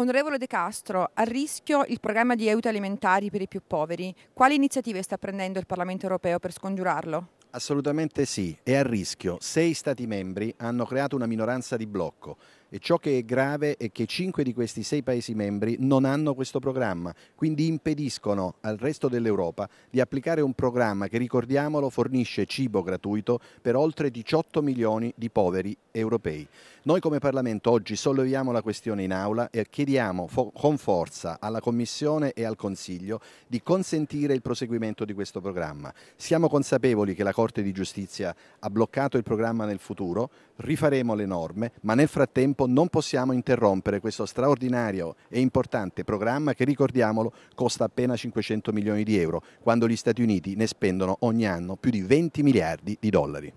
Onorevole De Castro, a rischio il programma di aiuti alimentari per i più poveri. Quali iniziative sta prendendo il Parlamento europeo per scongiurarlo? Assolutamente sì, è a rischio. Sei Stati membri hanno creato una minoranza di blocco e ciò che è grave è che cinque di questi sei Paesi membri non hanno questo programma, quindi impediscono al resto dell'Europa di applicare un programma che, ricordiamolo, fornisce cibo gratuito per oltre 18 milioni di poveri europei. Noi come Parlamento oggi solleviamo la questione in aula e chiediamo chiediamo fo con forza alla Commissione e al Consiglio di consentire il proseguimento di questo programma. Siamo consapevoli che la Corte di Giustizia ha bloccato il programma nel futuro, rifaremo le norme, ma nel frattempo non possiamo interrompere questo straordinario e importante programma che, ricordiamolo, costa appena 500 milioni di euro, quando gli Stati Uniti ne spendono ogni anno più di 20 miliardi di dollari.